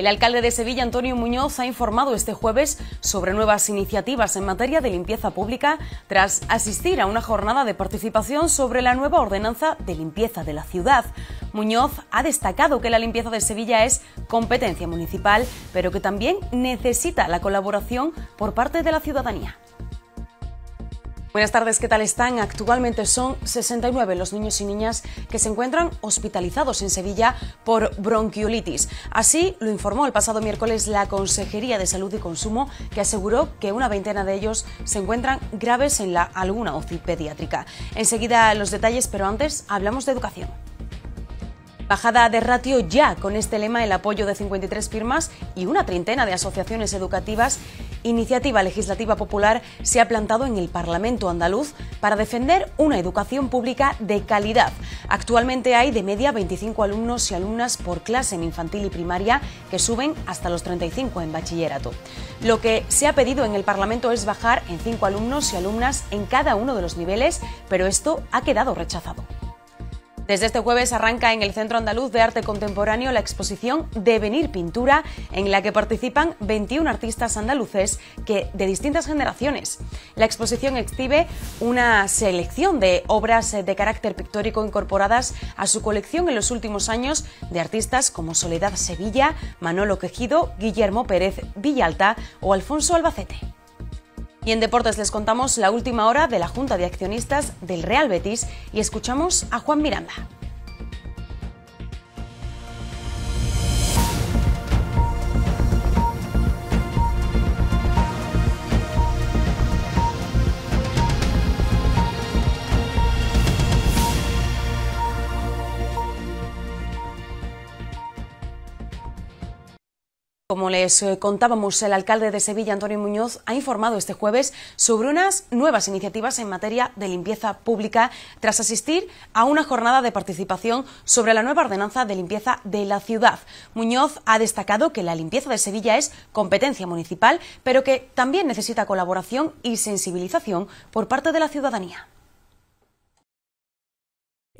El alcalde de Sevilla, Antonio Muñoz, ha informado este jueves sobre nuevas iniciativas en materia de limpieza pública tras asistir a una jornada de participación sobre la nueva ordenanza de limpieza de la ciudad. Muñoz ha destacado que la limpieza de Sevilla es competencia municipal, pero que también necesita la colaboración por parte de la ciudadanía. Buenas tardes, ¿qué tal están? Actualmente son 69 los niños y niñas que se encuentran hospitalizados en Sevilla por bronquiolitis. Así lo informó el pasado miércoles la Consejería de Salud y Consumo, que aseguró que una veintena de ellos se encuentran graves en la alguna UCI pediátrica. Enseguida los detalles, pero antes hablamos de educación. Bajada de ratio ya con este lema el apoyo de 53 firmas y una treintena de asociaciones educativas. Iniciativa Legislativa Popular se ha plantado en el Parlamento andaluz para defender una educación pública de calidad. Actualmente hay de media 25 alumnos y alumnas por clase en infantil y primaria que suben hasta los 35 en bachillerato. Lo que se ha pedido en el Parlamento es bajar en 5 alumnos y alumnas en cada uno de los niveles, pero esto ha quedado rechazado. Desde este jueves arranca en el Centro Andaluz de Arte Contemporáneo la exposición Devenir Pintura, en la que participan 21 artistas andaluces que, de distintas generaciones. La exposición exhibe una selección de obras de carácter pictórico incorporadas a su colección en los últimos años de artistas como Soledad Sevilla, Manolo Quejido, Guillermo Pérez Villalta o Alfonso Albacete. Y en deportes les contamos la última hora de la Junta de Accionistas del Real Betis y escuchamos a Juan Miranda. Como les eh, contábamos, el alcalde de Sevilla, Antonio Muñoz, ha informado este jueves sobre unas nuevas iniciativas en materia de limpieza pública tras asistir a una jornada de participación sobre la nueva ordenanza de limpieza de la ciudad. Muñoz ha destacado que la limpieza de Sevilla es competencia municipal, pero que también necesita colaboración y sensibilización por parte de la ciudadanía.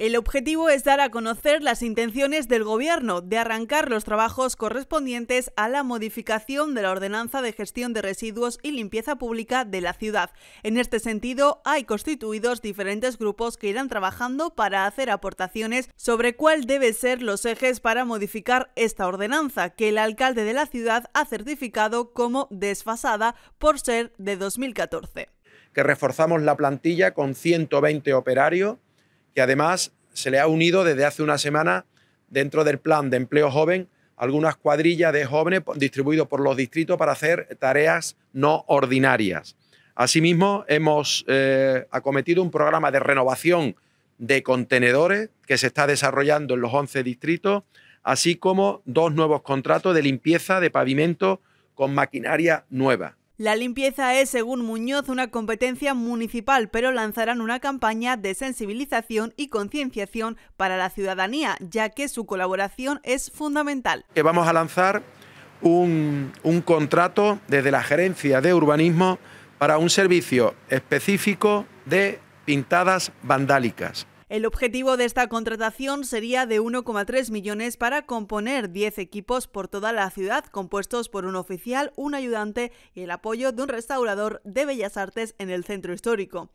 El objetivo es dar a conocer las intenciones del Gobierno de arrancar los trabajos correspondientes a la modificación de la Ordenanza de Gestión de Residuos y Limpieza Pública de la ciudad. En este sentido, hay constituidos diferentes grupos que irán trabajando para hacer aportaciones sobre cuál debe ser los ejes para modificar esta ordenanza, que el alcalde de la ciudad ha certificado como desfasada por ser de 2014. Que reforzamos la plantilla con 120 operarios que además se le ha unido desde hace una semana dentro del plan de empleo joven algunas cuadrillas de jóvenes distribuidos por los distritos para hacer tareas no ordinarias. Asimismo, hemos eh, acometido un programa de renovación de contenedores que se está desarrollando en los 11 distritos, así como dos nuevos contratos de limpieza de pavimento con maquinaria nueva. La limpieza es, según Muñoz, una competencia municipal, pero lanzarán una campaña de sensibilización y concienciación para la ciudadanía, ya que su colaboración es fundamental. vamos a lanzar un, un contrato desde la Gerencia de Urbanismo para un servicio específico de pintadas vandálicas. El objetivo de esta contratación sería de 1,3 millones para componer 10 equipos por toda la ciudad, compuestos por un oficial, un ayudante y el apoyo de un restaurador de bellas artes en el centro histórico.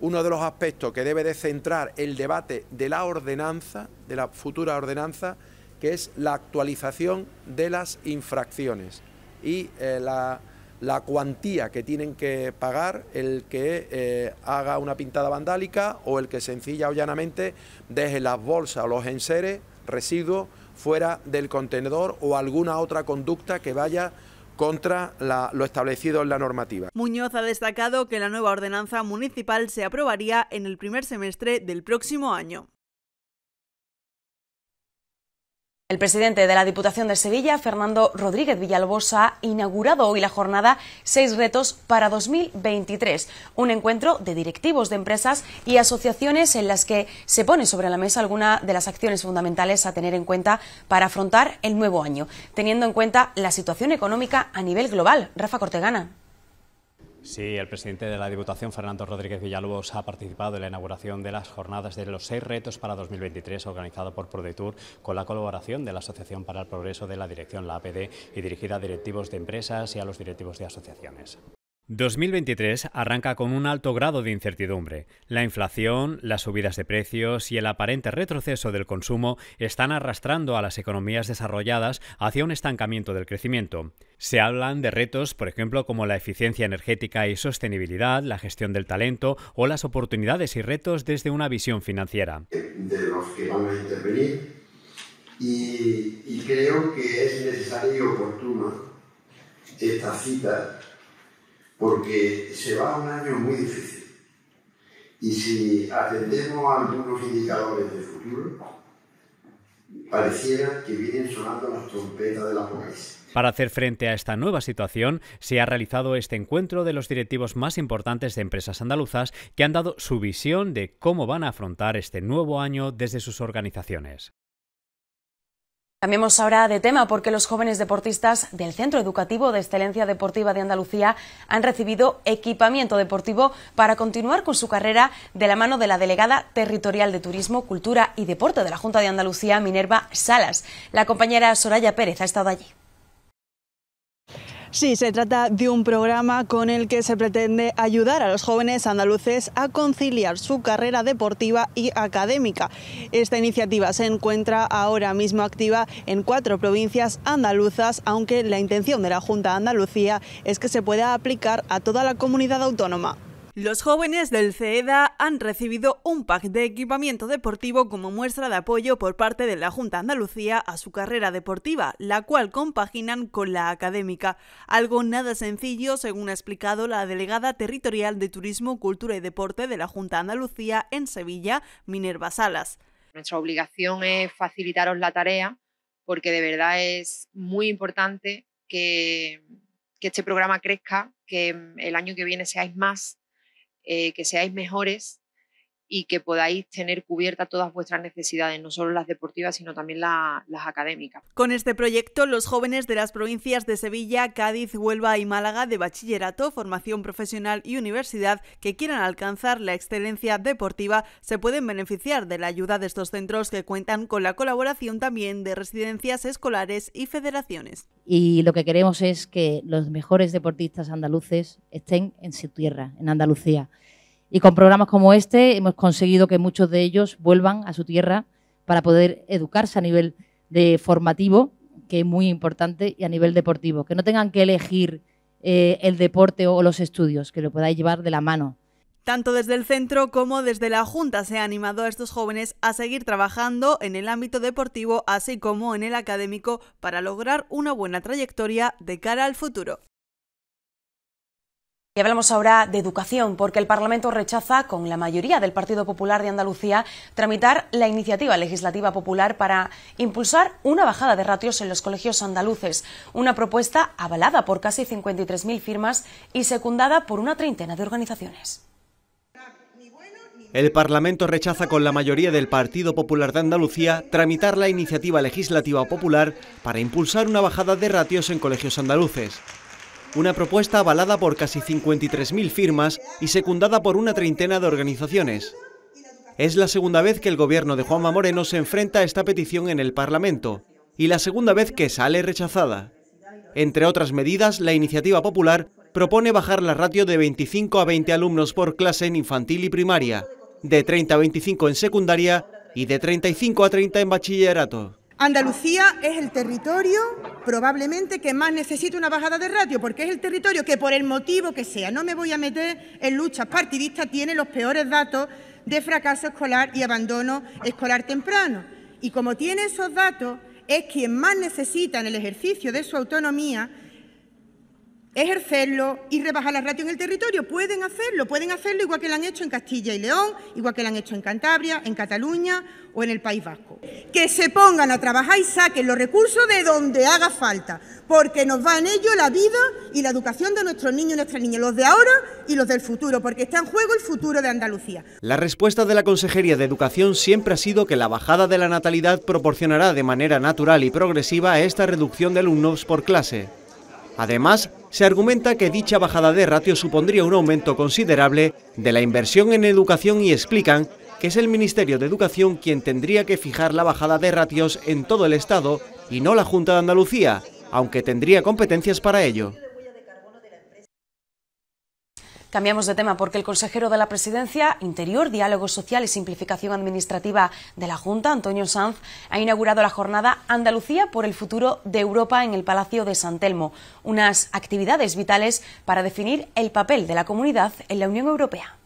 Uno de los aspectos que debe de centrar el debate de la ordenanza, de la futura ordenanza, que es la actualización de las infracciones y eh, la la cuantía que tienen que pagar el que eh, haga una pintada vandálica o el que sencilla o llanamente deje las bolsas o los enseres, residuos, fuera del contenedor o alguna otra conducta que vaya contra lo establecido en la normativa. Muñoz ha destacado que la nueva ordenanza municipal se aprobaría en el primer semestre del próximo año. El presidente de la Diputación de Sevilla, Fernando Rodríguez Villalbosa, ha inaugurado hoy la jornada Seis Retos para 2023, un encuentro de directivos de empresas y asociaciones en las que se pone sobre la mesa alguna de las acciones fundamentales a tener en cuenta para afrontar el nuevo año, teniendo en cuenta la situación económica a nivel global. Rafa Cortegana. Sí, el presidente de la Diputación, Fernando Rodríguez Villalobos, ha participado en la inauguración de las jornadas de los seis retos para 2023 organizado por ProDetour con la colaboración de la Asociación para el Progreso de la Dirección, la APD, y dirigida a directivos de empresas y a los directivos de asociaciones. 2023 arranca con un alto grado de incertidumbre. La inflación, las subidas de precios y el aparente retroceso del consumo están arrastrando a las economías desarrolladas hacia un estancamiento del crecimiento. Se hablan de retos, por ejemplo, como la eficiencia energética y sostenibilidad, la gestión del talento o las oportunidades y retos desde una visión financiera. De los que vamos a intervenir y, creo que es necesario y oportuno esta cita porque se va un año muy difícil. Y si atendemos a algunos indicadores de futuro, pareciera que vienen sonando las trompetas de la pobreza. Para hacer frente a esta nueva situación, se ha realizado este encuentro de los directivos más importantes de empresas andaluzas que han dado su visión de cómo van a afrontar este nuevo año desde sus organizaciones. Cambiemos ahora de tema porque los jóvenes deportistas del Centro Educativo de Excelencia Deportiva de Andalucía han recibido equipamiento deportivo para continuar con su carrera de la mano de la delegada territorial de Turismo, Cultura y Deporte de la Junta de Andalucía, Minerva Salas. La compañera Soraya Pérez ha estado allí. Sí, se trata de un programa con el que se pretende ayudar a los jóvenes andaluces a conciliar su carrera deportiva y académica. Esta iniciativa se encuentra ahora mismo activa en cuatro provincias andaluzas, aunque la intención de la Junta de Andalucía es que se pueda aplicar a toda la comunidad autónoma. Los jóvenes del CEDA han recibido un pack de equipamiento deportivo como muestra de apoyo por parte de la Junta Andalucía a su carrera deportiva, la cual compaginan con la académica. Algo nada sencillo, según ha explicado la delegada territorial de Turismo, Cultura y Deporte de la Junta Andalucía en Sevilla, Minerva Salas. Nuestra obligación es facilitaros la tarea porque de verdad es muy importante que, este programa crezca, que el año que viene seáis más eh, que seáis mejores y que podáis tener cubiertas todas vuestras necesidades, no solo las deportivas, sino también las académicas. Con este proyecto, los jóvenes de las provincias de Sevilla, Cádiz, Huelva y Málaga de bachillerato, formación profesional y universidad que quieran alcanzar la excelencia deportiva se pueden beneficiar de la ayuda de estos centros que cuentan con la colaboración también de residencias escolares y federaciones. Y lo que queremos es que los mejores deportistas andaluces estén en su tierra, en Andalucía. Y con programas como este hemos conseguido que muchos de ellos vuelvan a su tierra para poder educarse a nivel de formativo, que es muy importante, y a nivel deportivo, que no tengan que elegir eh, el deporte o los estudios, que lo puedan llevar de la mano. Tanto desde el centro como desde la Junta se ha animado a estos jóvenes a seguir trabajando en el ámbito deportivo, así como en el académico, para lograr una buena trayectoria de cara al futuro. Y hablamos ahora de educación, porque el Parlamento rechaza, con la mayoría del Partido Popular de Andalucía, tramitar la iniciativa legislativa popular para impulsar una bajada de ratios en los colegios andaluces, una propuesta avalada por casi 53.000 firmas y secundada por una treintena de organizaciones. El Parlamento rechaza con la mayoría del Partido Popular de Andalucía tramitar la iniciativa legislativa popular para impulsar una bajada de ratios en colegios andaluces una propuesta avalada por casi 53.000 firmas y secundada por una treintena de organizaciones. Es la segunda vez que el gobierno de Juanma Moreno se enfrenta a esta petición en el Parlamento y la segunda vez que sale rechazada. Entre otras medidas, la iniciativa popular propone bajar la ratio de 25 a 20 alumnos por clase en infantil y primaria, de 30 a 25 en secundaria y de 35 a 30 en bachillerato. Andalucía es el territorio probablemente que más necesita una bajada de ratio, porque es el territorio que por el motivo que sea, no me voy a meter en luchas partidistas, tiene los peores datos de fracaso escolar y abandono escolar temprano. Y como tiene esos datos, es quien más necesita en el ejercicio de su autonomía ejercerlo y rebajar la ratio en el territorio. Pueden hacerlo, pueden hacerlo igual que lo han hecho en Castilla y León, igual que lo han hecho en Cantabria, en Cataluña o en el País Vasco. Que se pongan a trabajar y saquen los recursos de donde haga falta, porque nos va en ello la vida y la educación de nuestros niños y nuestras niñas, los de ahora y los del futuro, porque está en juego el futuro de Andalucía. La respuesta de la Consejería de Educación siempre ha sido que la bajada de la natalidad proporcionará de manera natural y progresiva esta reducción de alumnos por clase. Además, se argumenta que dicha bajada de ratios supondría un aumento considerable de la inversión en educación y explican que es el Ministerio de Educación quien tendría que fijar la bajada de ratios en todo el Estado y no la Junta de Andalucía, aunque tendría competencias para ello. Cambiamos de tema porque el consejero de la Presidencia, Interior, Diálogo Social y Simplificación Administrativa de la Junta, Antonio Sanz, ha inaugurado la jornada Andalucía por el futuro de Europa en el Palacio de San Telmo, unas actividades vitales para definir el papel de la comunidad en la Unión Europea.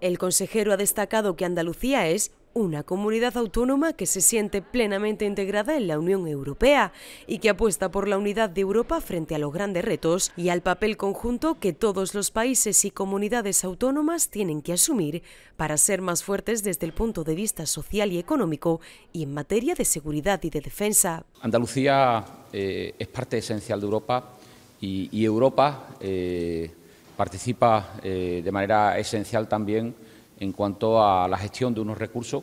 El consejero ha destacado que Andalucía es una comunidad autónoma que se siente plenamente integrada en la Unión Europea y que apuesta por la unidad de Europa frente a los grandes retos y al papel conjunto que todos los países y comunidades autónomas tienen que asumir para ser más fuertes desde el punto de vista social y económico y en materia de seguridad y de defensa. Andalucía eh, es parte esencial de Europa y, Europa eh, participa eh, de manera esencial también en cuanto a la gestión de unos recursos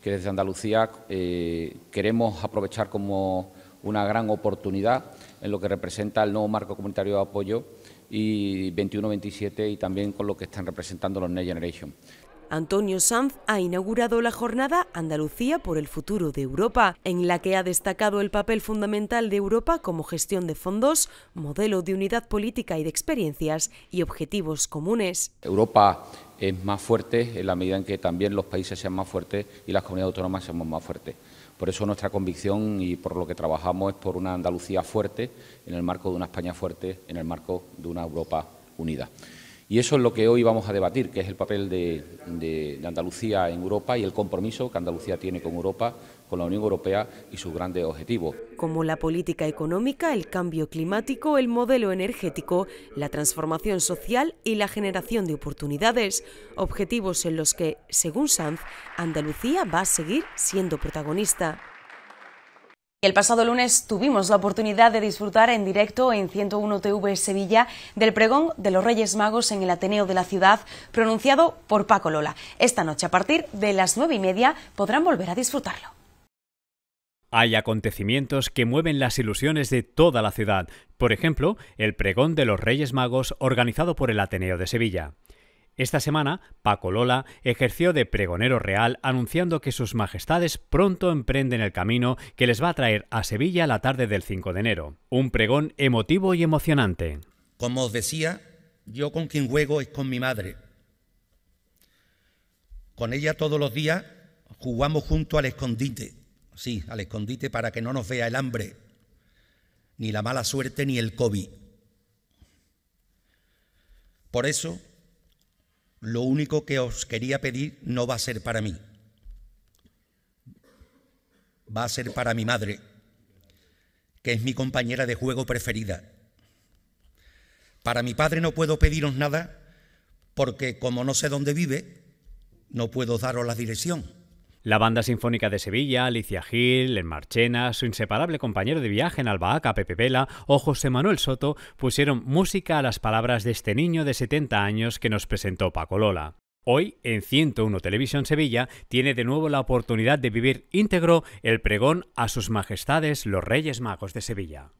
que desde Andalucía eh, queremos aprovechar como una gran oportunidad en lo que representa el nuevo marco comunitario de apoyo y 21-27 y también con lo que están representando los Next Generation. Antonio Sanz ha inaugurado la jornada Andalucía por el futuro de Europa, en la que ha destacado el papel fundamental de Europa como gestión de fondos, modelo de unidad política y de experiencias y objetivos comunes. Europa es más fuerte en la medida en que también los países sean más fuertes y las comunidades autónomas seamos más fuertes. Por eso nuestra convicción y por lo que trabajamos es por una Andalucía fuerte en el marco de una España fuerte, en el marco de una Europa unida. Y eso es lo que hoy vamos a debatir, que es el papel de, Andalucía en Europa y el compromiso que Andalucía tiene con Europa, con la Unión Europea y sus grandes objetivos. Como la política económica, el cambio climático, el modelo energético, la transformación social y la generación de oportunidades, objetivos en los que, según Sanz, Andalucía va a seguir siendo protagonista. El pasado lunes tuvimos la oportunidad de disfrutar en directo en 101 TV Sevilla del pregón de los Reyes Magos en el Ateneo de la ciudad, pronunciado por Paco Lola. Esta noche, a partir de las nueve y media, podrán volver a disfrutarlo. Hay acontecimientos que mueven las ilusiones de toda la ciudad. Por ejemplo, el pregón de los Reyes Magos organizado por el Ateneo de Sevilla. Esta semana, Paco Lola ejerció de pregonero real anunciando que sus majestades pronto emprenden el camino que les va a traer a Sevilla la tarde del 5 de enero. Un pregón emotivo y emocionante. Como os decía, yo con quien juego es con mi madre. Con ella todos los días jugamos junto al escondite. Sí, al escondite para que no nos vea el hambre, ni la mala suerte, ni el COVID. Por eso lo único que os quería pedir no va a ser para mí, va a ser para mi madre, que es mi compañera de juego preferida. Para mi padre no puedo pediros nada porque como no sé dónde vive, no puedo daros la dirección. La Banda Sinfónica de Sevilla, Alicia Gil, El Marchena, su inseparable compañero de viaje en Albaaca, Pepe Vela o José Manuel Soto pusieron música a las palabras de este niño de 70 años que nos presentó Paco Lola. Hoy, en 101 Televisión Sevilla, tiene de nuevo la oportunidad de vivir íntegro el pregón a sus majestades los Reyes Magos de Sevilla.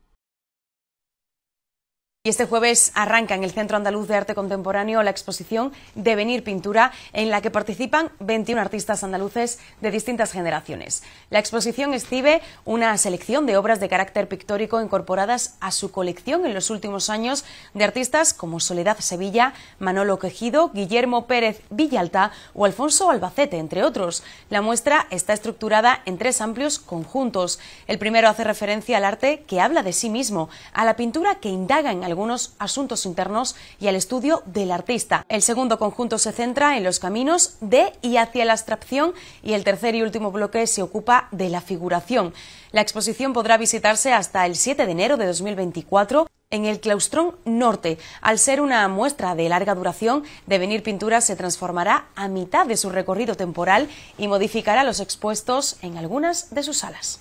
Y este jueves arranca en el Centro Andaluz de Arte Contemporáneo la exposición Devenir Pintura, en la que participan 21 artistas andaluces de distintas generaciones. La exposición exhibe una selección de obras de carácter pictórico incorporadas a su colección en los últimos años de artistas como Soledad Sevilla, Manolo Quejido, Guillermo Pérez Villalta o Alfonso Albacete, entre otros. La muestra está estructurada en tres amplios conjuntos. El primero hace referencia al arte que habla de sí mismo, a la pintura que indaga en algo algunos asuntos internos y al estudio del artista. El segundo conjunto se centra en los caminos de y hacia la abstracción y el tercer y último bloque se ocupa de la figuración. La exposición podrá visitarse hasta el 7 de enero de 2024 en el claustrón norte. Al ser una muestra de larga duración, Devenir Pintura se transformará a mitad de su recorrido temporal y modificará los expuestos en algunas de sus salas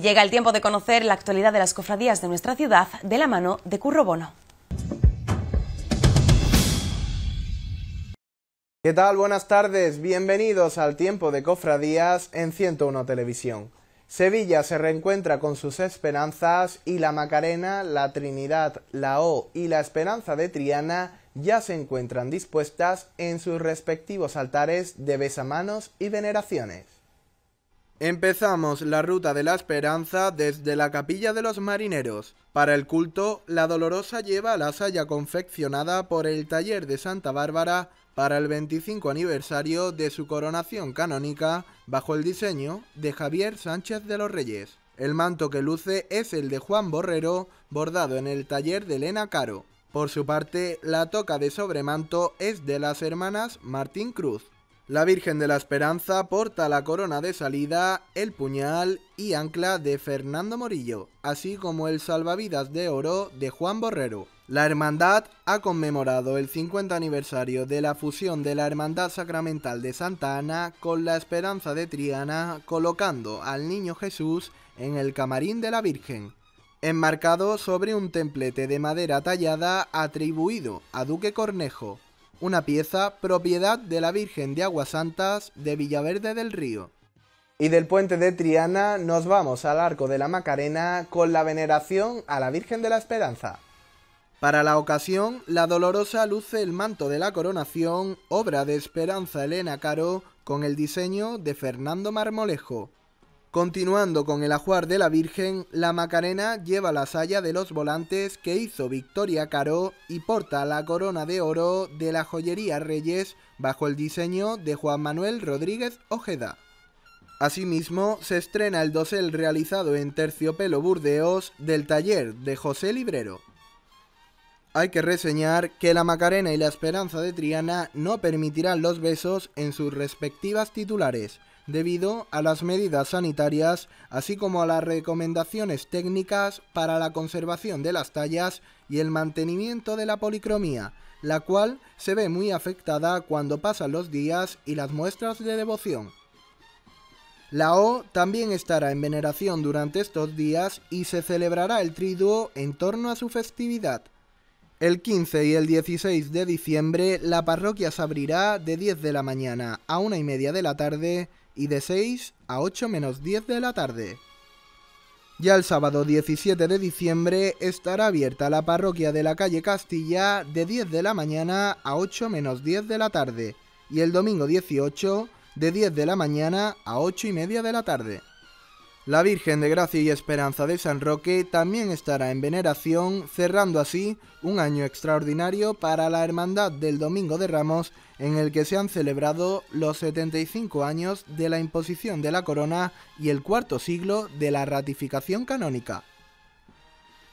llega el tiempo de conocer la actualidad de las cofradías de nuestra ciudad de la mano de Curro Bono. ¿Qué tal? Buenas tardes, bienvenidos al tiempo de cofradías en 101 Televisión. Sevilla se reencuentra con sus esperanzas y la Macarena, la Trinidad, la O y la Esperanza de Triana ya se encuentran dispuestas en sus respectivos altares de besamanos y veneraciones. Empezamos la ruta de la esperanza desde la capilla de los marineros. Para el culto, la dolorosa lleva la saya confeccionada por el taller de Santa Bárbara para el 25 aniversario de su coronación canónica bajo el diseño de Javier Sánchez de los Reyes. El manto que luce es el de Juan Borrero, bordado en el taller de Elena Caro. Por su parte, la toca de sobremanto es de las hermanas Martín Cruz. La Virgen de la Esperanza porta la corona de salida, el puñal y ancla de Fernando Morillo, así como el salvavidas de oro de Juan Borrero. La Hermandad ha conmemorado el 50 aniversario de la fusión de la Hermandad Sacramental de Santa Ana con la Esperanza de Triana, colocando al Niño Jesús en el camarín de la Virgen, enmarcado sobre un templete de madera tallada atribuido a Duque Cornejo una pieza propiedad de la Virgen de Aguas Santas de Villaverde del Río. Y del puente de Triana nos vamos al arco de la Macarena con la veneración a la Virgen de la Esperanza. Para la ocasión, la Dolorosa luce el manto de la coronación, obra de Esperanza Elena Caro, con el diseño de Fernando Marmolejo. Continuando con el ajuar de la Virgen, la Macarena lleva la saya de los volantes que hizo Victoria Caro y porta la corona de oro de la joyería Reyes bajo el diseño de Juan Manuel Rodríguez Ojeda. Asimismo, se estrena el dosel realizado en terciopelo burdeos del taller de José Librero. Hay que reseñar que la Macarena y la Esperanza de Triana no permitirán los besos en sus respectivas titulares, debido a las medidas sanitarias, así como a las recomendaciones técnicas para la conservación de las tallas y el mantenimiento de la policromía, la cual se ve muy afectada cuando pasan los días y las muestras de devoción. La O también estará en veneración durante estos días y se celebrará el triduo en torno a su festividad. El 15 y el 16 de diciembre la parroquia se abrirá de 10 de la mañana a una y media de la tarde y de 6 a 8 menos 10 de la tarde. Ya el sábado 17 de diciembre estará abierta la parroquia de la calle Castilla de 10 de la mañana a 8 menos 10 de la tarde y el domingo 18 de 10 de la mañana a 8 y media de la tarde. La Virgen de Gracia y Esperanza de San Roque también estará en veneración, cerrando así un año extraordinario para la Hermandad del Domingo de Ramos, en el que se han celebrado los 75 años de la imposición de la corona y el cuarto siglo de la ratificación canónica.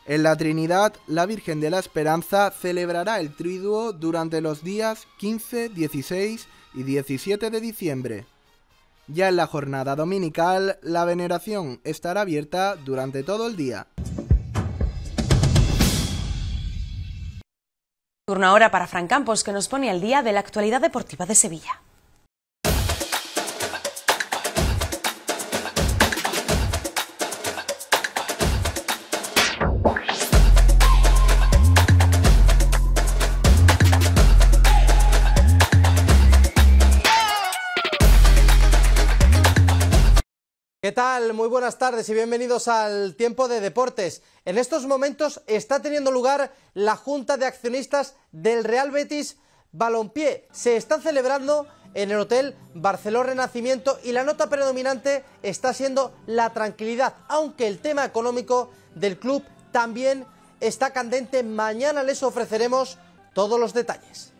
En la Trinidad, la Virgen de la Esperanza celebrará el triduo durante los días 15, 16 y 17 de diciembre. Ya en la jornada dominical, la veneración estará abierta durante todo el día. Turno ahora para Fran Campos, que nos pone al día de la actualidad deportiva de Sevilla. Muy buenas tardes y bienvenidos al Tiempo de Deportes. En estos momentos está teniendo lugar la Junta de Accionistas del Real Betis Balompié. Se está celebrando en el Hotel Barceló Renacimiento y la nota predominante está siendo la tranquilidad, aunque el tema económico del club también está candente. Mañana les ofreceremos todos los detalles.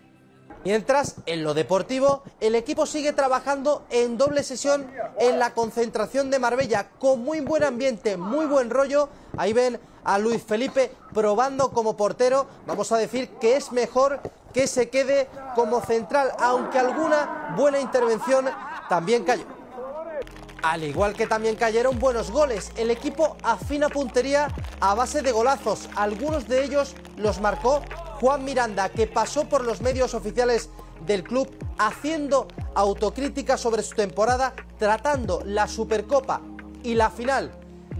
Mientras, en lo deportivo, el equipo sigue trabajando en doble sesión en la concentración de Marbella, con muy buen ambiente, muy buen rollo. Ahí ven a Luis Felipe probando como portero. Vamos a decir que es mejor que se quede como central, aunque alguna buena intervención también cayó. Al igual que también cayeron buenos goles, el equipo afina puntería a base de golazos. Algunos de ellos los marcó Juan Miranda, que pasó por los medios oficiales del club haciendo autocrítica sobre su temporada, tratando la Supercopa y la final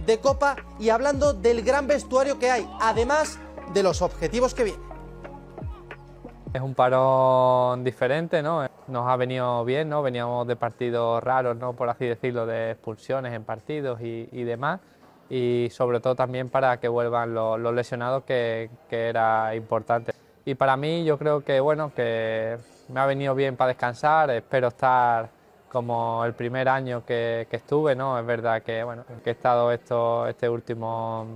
de Copa y hablando del gran vestuario que hay, además de los objetivos que vienen. Es un parón diferente, ¿no? Nos ha venido bien, ¿no? Veníamos de partidos raros, ¿no? Por así decirlo, de expulsiones en partidos y, demás. Y sobre todo también para que vuelvan los, lesionados, que, era importante. Y para mí yo creo que, bueno, que me ha venido bien para descansar, espero estar como el primer año que, estuve, ¿no? Es verdad que, bueno, que he estado este último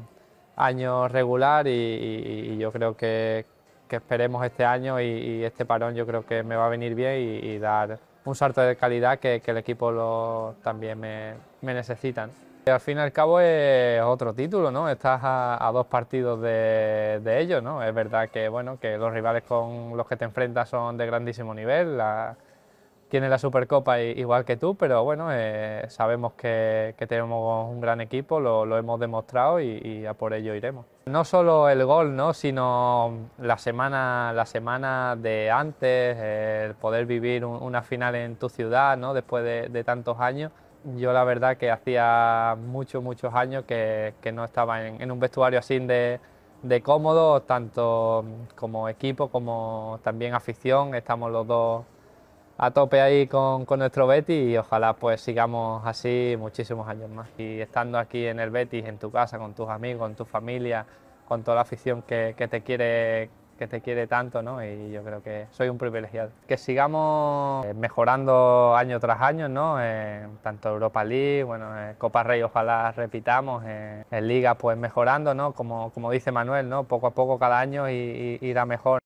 año regular y yo creo que, que esperemos este año y, este parón yo creo que me va a venir bien y, dar un salto de calidad que, el equipo lo, también me, me necesitan. Al fin y al cabo es otro título, ¿no? Estás a, dos partidos de, de ellos, ¿no? Es verdad que, bueno, que los rivales con los que te enfrentas son de grandísimo nivel, la, la Supercopa igual que tú, pero bueno, eh, sabemos que, tenemos un gran equipo, lo, hemos demostrado y, y a por ello iremos. No solo el gol, ¿no? sino la semana, la semana de antes, el poder vivir una final en tu ciudad ¿no? después de, tantos años. Yo la verdad que hacía muchos, muchos años que, no estaba en, un vestuario así de, de, cómodo, tanto como equipo como también afición, estamos los dos a tope ahí con, nuestro Betis y ojalá pues sigamos así muchísimos años más. Y estando aquí en el Betis, en tu casa, con tus amigos, con tu familia, con toda la afición que, te quiere que te quiere tanto, ¿no? Y yo creo que soy un privilegiado. Que sigamos eh, mejorando año tras año, ¿no? tanto Europa League, bueno, Copa Rey ojalá repitamos, en Liga pues mejorando, ¿no? Como, como dice Manuel, ¿no? Poco a poco cada año irá mejor.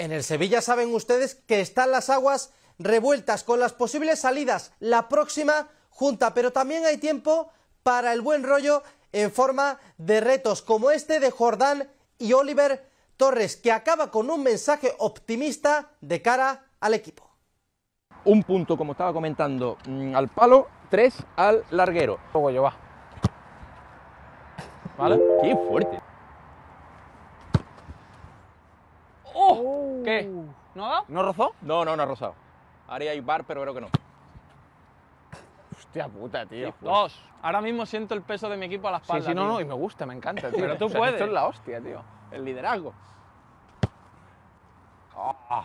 En el Sevilla saben ustedes que están las aguas revueltas con las posibles salidas la próxima junta, pero también hay tiempo para el buen rollo en forma de retos como este de Jordán y Oliver Torres, que acaba con un mensaje optimista de cara al equipo. Un punto, como estaba comentando, mm, al palo, tres al larguero. Luego yo va. ¡Qué fuerte! ¿No ¿No rozó? No, no, no ha rozado. Ahora hay bar, pero creo que no. Hostia puta, tío. Pues dos. Ahora mismo siento el peso de mi equipo a las espalda. Sí, sí, no, no, y me gusta, me encanta, pero tú puedes. Esto es la hostia, tío. El liderazgo. Ah.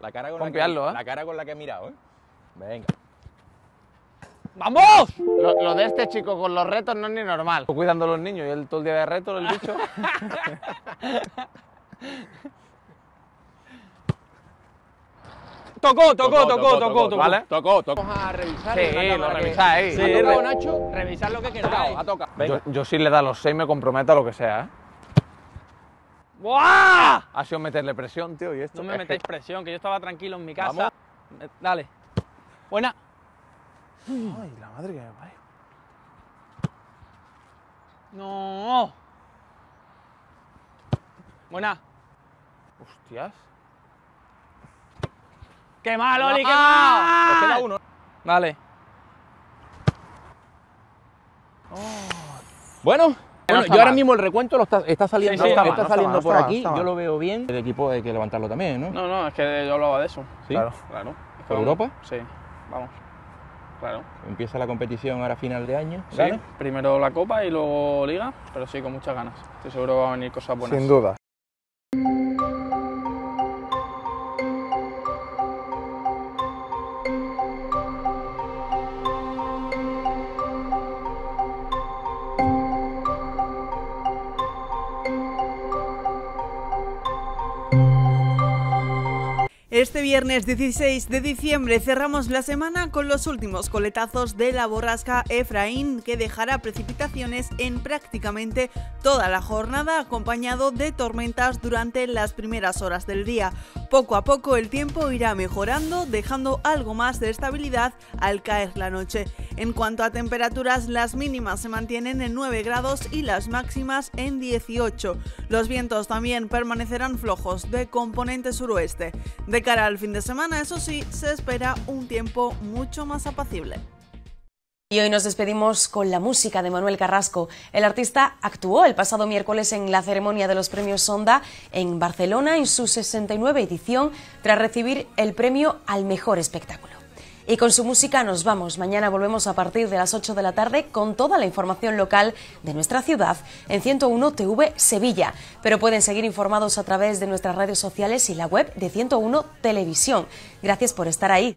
La, cara con la, que, ¿eh? cara con la que he mirado, ¿eh? Venga. ¡Vamos! Lo, de este chico con los retos no es ni normal. Cuidando a los niños y él todo el día de retos, el bicho. tocó, tocó, tocó, tocó, tocó, ¿vale? Tocó, tocó. Vamos a revisar. Sí, lo revisáis. Sí, tocado, Nacho, revisar lo que queráis. Ha Yo, yo si le da los seis me comprometo a lo que sea, ¿eh? ¡Buah! Ha sido meterle presión, tío, y esto. No me metáis presión, que yo estaba tranquilo en mi casa. Eh, dale. Buena. Ay, la madre que me parió. No. Buena. Hostias. ¡Qué malo, Oli! ¡Qué mal! queda uno. Vale. Oh. Bueno, yo ahora mismo el recuento lo está, saliendo, por aquí, yo lo veo bien. El equipo hay que levantarlo también, ¿no? No, no, es que yo hablaba de eso. ¿Sí? Claro, claro. Europa? Sí, vamos. Claro. Empieza la competición ahora a final de año. Sí, primero la Copa y luego Liga, pero sí, con muchas ganas. Estoy seguro que va a venir cosas buenas. Sin duda. viernes 16 de diciembre cerramos la semana con los últimos coletazos de la borrasca Efraín que dejará precipitaciones en prácticamente toda la jornada acompañado de tormentas durante las primeras horas del día. Poco a poco el tiempo irá mejorando, dejando algo más de estabilidad al caer la noche. En cuanto a temperaturas, las mínimas se mantienen en 9 grados y las máximas en 18. Los vientos también permanecerán flojos de componente suroeste. De cara al fin de semana, eso sí, se espera un tiempo mucho más apacible. Y hoy nos despedimos con la música de Manuel Carrasco. El artista actuó el pasado miércoles en la ceremonia de los premios Sonda en Barcelona en su 69 edición tras recibir el premio al mejor espectáculo. Y con su música nos vamos. Mañana volvemos a partir de las 8 de la tarde con toda la información local de nuestra ciudad en 101 TV Sevilla. Pero pueden seguir informados a través de nuestras redes sociales y la web de 101 Televisión. Gracias por estar ahí.